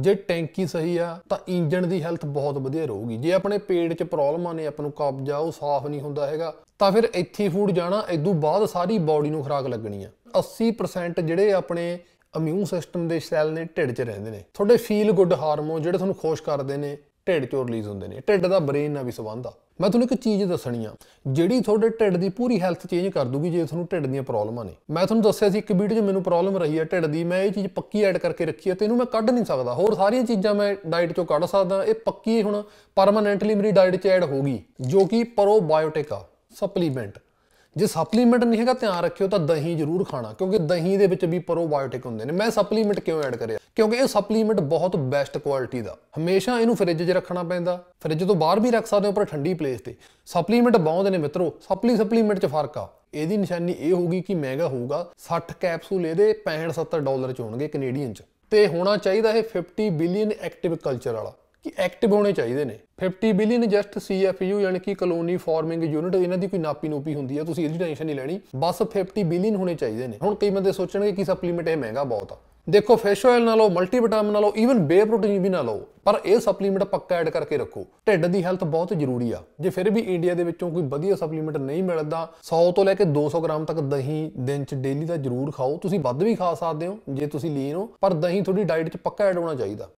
ਜੇ ਟੈਂਕੀ ਸਹੀ ਆ ਤਾਂ ਇੰਜਨ ਦੀ ਹੈਲਥ ਬਹੁਤ ਵਧੀਆ ਰਹੂਗੀ ਜੇ ਆਪਣੇ ਪੇਟ 'ਚ ਪ੍ਰੋਬਲਮਾਂ ਨੇ ਆਪਾਂ ਨੂੰ ਕਬਜ਼ਾ ਉਹ ਸਾਫ਼ ਨਹੀਂ ਹੁੰਦਾ ਹੈਗਾ ਤਾਂ ਫਿਰ ਇੱਥੇ ਫੂਡ ਜਾਣਾ ਇਦੋਂ ਬਾਅਦ ਸਾਰੀ ਬਾਡੀ ਨੂੰ ਖਰਾਕ ਲੱਗਣੀ ਆ 80% ਜਿਹੜੇ ਆਪਣੇ ਇਮਿਊਨ ਸਿਸਟਮ ਦੇ ਸੈੱਲ ਨੇ ਢਿੱਡ 'ਚ ਰਹਿੰਦੇ ਨੇ ਤੁਹਾਡੇ ਫੀਲ ਗੁੱਡ ਹਾਰਮੋਨ ਜਿਹੜੇ ਤੁਹਾਨੂੰ ਖੁਸ਼ ਕਰਦੇ ਨੇ ਢਿੱਡ ਚੋਂ ਰਿਲੀਜ਼ ਹੁੰਦੇ ਨੇ ਢਿੱਡ ਦਾ ਬ੍ਰੇਨ ਨਾਲ ਵੀ ਸੰਬੰਧ ਆ ਮੈਂ ਤੁਹਾਨੂੰ ਇੱਕ ਚੀਜ਼ ਦੱਸਣੀ ਆ ਜਿਹੜੀ ਤੁਹਾਡੇ ਢਿੱਡ ਦੀ ਪੂਰੀ ਹੈਲਥ ਚੇਂਜ ਕਰ ਦੂਗੀ ਜੇ ਤੁਹਾਨੂੰ ਢਿੱਡ ਦੀਆਂ ਪ੍ਰੋਬਲਮਾਂ ਨੇ ਮੈਂ ਤੁਹਾਨੂੰ ਦੱਸਿਆ ਸੀ ਇੱਕ ਵੀਡੀਓ 'ਚ ਮੈਨੂੰ ਪ੍ਰੋਬਲਮ ਰਹੀ ਆ ਢਿੱਡ ਦੀ ਮੈਂ ਇਹ ਚੀਜ਼ ਪੱਕੀ ਐਡ ਕਰਕੇ ਰੱਖੀ ਆ ਤੇ ਇਹਨੂੰ ਮੈਂ ਕੱਢ ਨਹੀਂ ਸਕਦਾ ਹੋਰ ਸਾਰੀਆਂ ਚੀਜ਼ਾਂ ਮੈਂ ਡਾਈਟ 'ਚੋਂ ਕੱਢ ਸਕਦਾ ਇਹ ਪੱਕੀ ਹੁਣ ਪਰਮਨੈਂਟਲੀ ਮੇਰੀ ਡਾਈਟ 'ਚ ਐਡ ਹੋਗੀ ਜੋ ਕਿ ਪ੍ਰੋਬਾਇਓਟਿਕ ਆ ਸਪਲੀਮੈਂਟ ਜੇ ਸਪਲੀਮੈਂਟ ਨਹੀਂ ਹੈਗਾ ਧਿਆਨ ਰੱਖਿਓ ਤਾਂ ਦਹੀਂ ਜ਼ਰੂਰ ਖਾਣਾ ਕਿਉਂਕਿ ਦਹੀਂ ਦੇ ਵਿੱਚ ਵੀ ਪ੍ਰੋਬਾਇਓਟਿਕ ਹੁੰਦੇ ਨੇ ਮੈਂ ਸਪਲੀਮੈਂਟ ਕਿਉਂ ਐਡ ਕਰਿਆ ਕਿਉਂਕਿ ਇਹ ਸਪਲੀਮੈਂਟ ਬਹੁਤ ਬੈਸਟ ਕੁਆਲਿਟੀ ਦਾ ਹਮੇਸ਼ਾ ਇਹਨੂੰ ਫ੍ਰਿਜ 'ਚ ਰੱਖਣਾ ਪੈਂਦਾ ਫ੍ਰਿਜ ਤੋਂ ਬਾਹਰ ਵੀ ਰੱਖ ਸਕਦੇ ਹੋ ਪਰ ਠੰਡੀ ਪਲੇਸ ਤੇ ਸਪਲੀਮੈਂਟ ਬਹੁਤ ਨੇ ਮਿੱਤਰੋ ਸਪਲੀ ਸਪਲੀਮੈਂਟ 'ਚ ਫਰਕ ਆ ਇਹਦੀ ਨਿਸ਼ਾਨੀ ਇਹ ਹੋਊਗੀ ਕਿ ਮਹਿੰਗਾ ਹੋਊਗਾ 60 ਕੈਪਸੂਲ ਇਹਦੇ 65 70 ਡਾਲਰ 'ਚ ਹੋਣਗੇ ਕੈਨੇਡੀਅਨ 'ਚ ਤੇ ਹੋਣਾ ਚਾਹੀਦਾ ਇਹ 50 ਬਿਲੀਅਨ ਐਕਟਿਵ ਕਲਚਰ ਵਾਲਾ ਕਿ ਐਕਟਿਵ ਹੋਣੇ ਚਾਹੀਦੇ ਨੇ 50 ਬਿਲੀਅਨ ਜਸਟ ਸੀਐਫਯੂ ਯਾਨੀ ਕਿ ਕਲੋਨੀ ਫਾਰਮਿੰਗ ਯੂਨਿਟ ਇਹਨਾਂ ਦੀ ਕੋਈ ਨਾਪੀ ਨੂਪੀ ਹੁੰਦੀ ਆ ਤੁਸੀਂ ਇਹਦੀ ਟੈਨਸ਼ਨ ਨਹੀਂ ਲੈਣੀ ਬਸ 50 ਬਿਲੀਅਨ ਹੋਣੇ ਚਾਹੀਦੇ ਨੇ ਹੁਣ ਕਈ ਬੰਦੇ ਸੋਚਣਗੇ ਕਿ ਸਪਲੀਮੈਂਟ ਇਹ ਮਹਿੰਗਾ ਬਹੁਤ ਆ ਦੇਖੋ ਫਿਸ਼ ਆਇਲ ਨਾਲੋ ਲਓ ਮਲਟੀਵਿਟਾਮਿਨ ਨਾਲੋ ਈਵਨ ਬੇ ਪ੍ਰੋਟੀਨ ਵੀ ਨਾ ਲਓ ਪਰ ਇਹ ਸਪਲੀਮੈਂਟ ਪੱਕਾ ਐਡ ਕਰਕੇ ਰੱਖੋ ਢਿੱਡ ਦੀ ਹੈਲਥ ਬਹੁਤ ਜ਼ਰੂਰੀ ਆ ਜੇ ਫਿਰ ਵੀ ਇੰਡੀਆ ਦੇ ਵਿੱਚੋਂ ਕੋਈ ਵਧੀਆ ਸਪਲੀਮੈਂਟ ਨਹੀਂ ਮਿਲਦਾ 100 ਤੋਂ ਲੈ ਕੇ 200 ਗ੍ਰਾਮ ਤੱਕ ਦਹੀਂ ਦਿਨ 'ਚ ਡੇਲੀ ਦਾ ਜ਼ਰੂਰ ਖਾਓ ਤੁਸੀਂ ਵੱਧ ਵੀ ਖਾ ਸਕਦੇ ਹੋ ਜੇ ਤੁਸੀਂ ਲੀਨ ਹੋ ਪਰ ਦਹੀਂ ਤੁਹਾਡੀ ਡਾਈਟ 'ਚ ਪੱਕਾ ਐਡ ਹੋਣਾ ਚਾਹੀਦਾ